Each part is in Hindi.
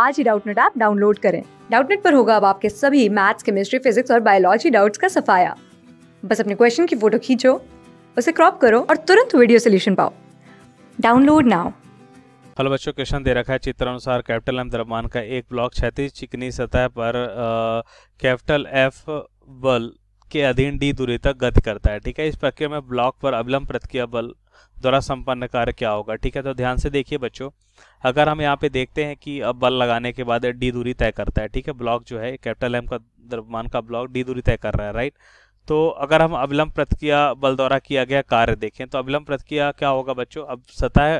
आज ही डाउटनेट ऐप डाउनलोड करें डाउटनेट पर होगा अब आपके सभी मैथ्स केमिस्ट्री फिजिक्स और बायोलॉजी डाउट्स का सफाया बस अपने क्वेश्चन की फोटो खींचो उसे क्रॉप करो और तुरंत वीडियो सोल्यूशन पाओ डाउनलोड नाउ हेलो बच्चों क्वेश्चन दे रखा है चित्र अनुसार कैपिटल एम द्रव्यमान का एक ब्लॉक क्षैतिज चिकनी सतह पर कैपिटल एफ बल के अधीन डी दूरी तक गति करता है ठीक है इस प्रक्रिया में ब्लॉक पर अविलंब प्रतिक्रिया बल द्वारा संपन्न कार्य क्या होगा ठीक है तो ध्यान से देखिए बच्चों अगर हम यहाँ पे देखते हैं कि अब बल लगाने के बाद डी दूरी तय करता है ठीक है ब्लॉक जो है कैपिटल एम का द्रव्यमान का ब्लॉक डी दूरी तय कर रहा है राइट तो अगर हम अविलंब प्रतिक्रिया बल द्वारा किया गया कार्य देखें तो अविलंब प्रतिक्रिया क्या होगा बच्चों अब सतह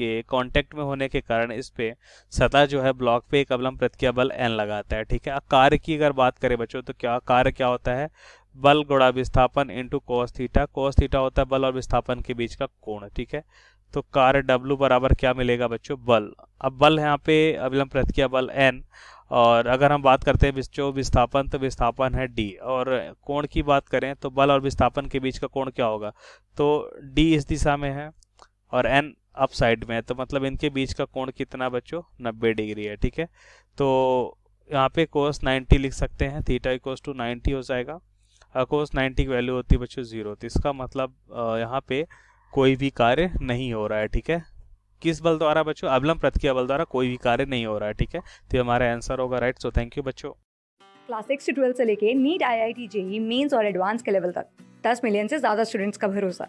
के कांटेक्ट में होने के कारण इस पे सतह जो है ब्लॉक पे एक अवलंब प्रतिक्रिया बल एन लगाता है ठीक है कार्य की अगर बात करें बच्चों तो क्या कार्य क्या होता है बल गुणा विस्थापन into cos theta cos theta होता है बल और विस्थापन के बीच का कोण ठीक है तो कार्य डब्लू बराबर क्या मिलेगा बच्चों बल अब बल यहाँ पे अविलंब प्रतिक्रिया बल एन और अगर हम बात करते हैं बच्चों विस्थापन तो विस्थापन है डी और कोण की बात करें तो बल और विस्थापन के बीच का कोण क्या होगा तो डी इस दिशा में है और एन अप साइड में है तो मतलब इनके बीच का कोण कितना बच्चों 90 डिग्री है ठीक है तो यहाँ पे कोस 90 लिख सकते हैं थीटा इक्वस टू 90 हो जाएगा और कोस 90 की वैल्यू होती है बच्चों जीरो तो इसका मतलब यहाँ पे कोई भी कार्य नहीं हो रहा है ठीक है किस बल द्वारा बच्चों अबलम प्रतिक्रिया बल द्वारा कोई भी कार्य नहीं हो रहा है ठीक है तो हमारा आंसर होगा राइट सो थैंक यू बच्चो क्लास सिक्स से ट्वेल्थ से लेके NEET I I T JEE Mains और एडवांस के लेवल तक दस मिलियन से ज़्यादा स्टूडेंट्स का भरोसा